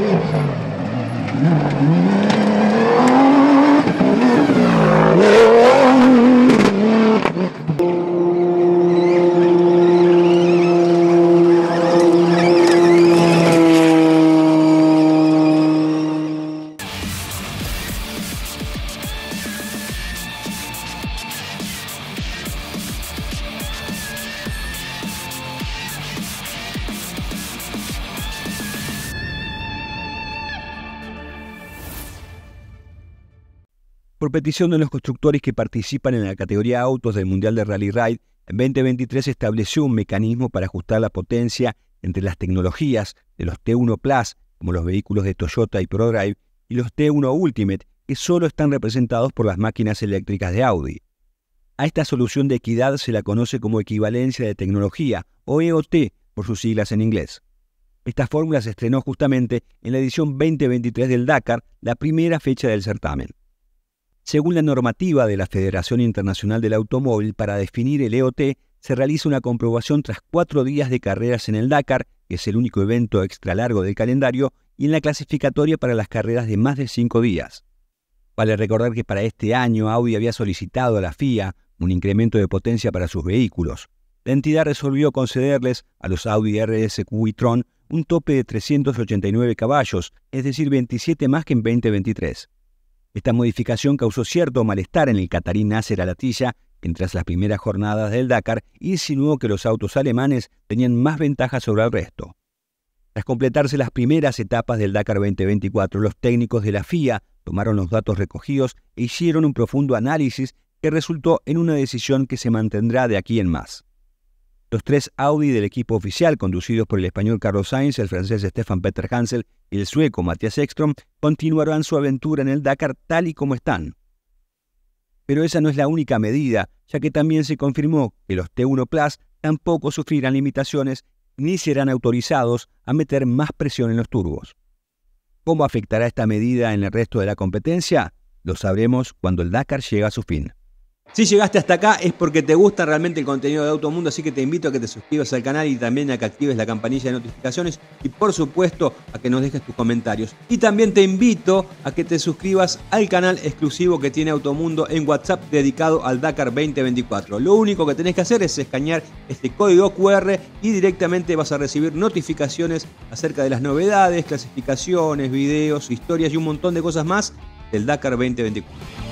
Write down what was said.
Deus. por petición de los constructores que participan en la categoría autos del Mundial de Rally Ride, en 2023 estableció un mecanismo para ajustar la potencia entre las tecnologías de los T1 Plus, como los vehículos de Toyota y ProDrive, y los T1 Ultimate, que solo están representados por las máquinas eléctricas de Audi. A esta solución de equidad se la conoce como equivalencia de tecnología, o EOT por sus siglas en inglés. Esta fórmula se estrenó justamente en la edición 2023 del Dakar, la primera fecha del certamen. Según la normativa de la Federación Internacional del Automóvil, para definir el EOT se realiza una comprobación tras cuatro días de carreras en el Dakar, que es el único evento extra largo del calendario, y en la clasificatoria para las carreras de más de cinco días. Vale recordar que para este año Audi había solicitado a la FIA un incremento de potencia para sus vehículos. La entidad resolvió concederles a los Audi RSQ y Tron un tope de 389 caballos, es decir, 27 más que en 2023. Esta modificación causó cierto malestar en el Catarín Nasser Alatilla, quien tras las primeras jornadas del Dakar insinuó que los autos alemanes tenían más ventaja sobre el resto. Tras completarse las primeras etapas del Dakar 2024, los técnicos de la FIA tomaron los datos recogidos e hicieron un profundo análisis que resultó en una decisión que se mantendrá de aquí en más los tres Audi del equipo oficial, conducidos por el español Carlos Sainz, el francés Stefan Peter Hansel y el sueco Matthias Ekström, continuarán su aventura en el Dakar tal y como están. Pero esa no es la única medida, ya que también se confirmó que los T1 Plus tampoco sufrirán limitaciones ni serán autorizados a meter más presión en los turbos. ¿Cómo afectará esta medida en el resto de la competencia? Lo sabremos cuando el Dakar llegue a su fin. Si llegaste hasta acá es porque te gusta realmente el contenido de Automundo, así que te invito a que te suscribas al canal y también a que actives la campanilla de notificaciones y por supuesto a que nos dejes tus comentarios. Y también te invito a que te suscribas al canal exclusivo que tiene Automundo en WhatsApp dedicado al Dakar 2024. Lo único que tenés que hacer es escanear este código QR y directamente vas a recibir notificaciones acerca de las novedades, clasificaciones, videos, historias y un montón de cosas más del Dakar 2024.